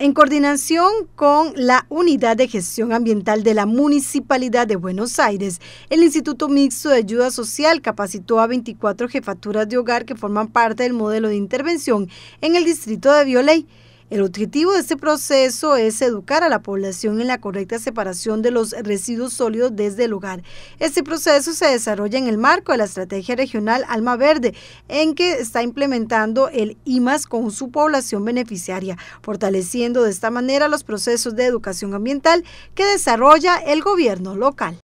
En coordinación con la Unidad de Gestión Ambiental de la Municipalidad de Buenos Aires, el Instituto Mixto de Ayuda Social capacitó a 24 jefaturas de hogar que forman parte del modelo de intervención en el distrito de Violey. El objetivo de este proceso es educar a la población en la correcta separación de los residuos sólidos desde el hogar. Este proceso se desarrolla en el marco de la estrategia regional Alma Verde, en que está implementando el IMAS con su población beneficiaria, fortaleciendo de esta manera los procesos de educación ambiental que desarrolla el gobierno local.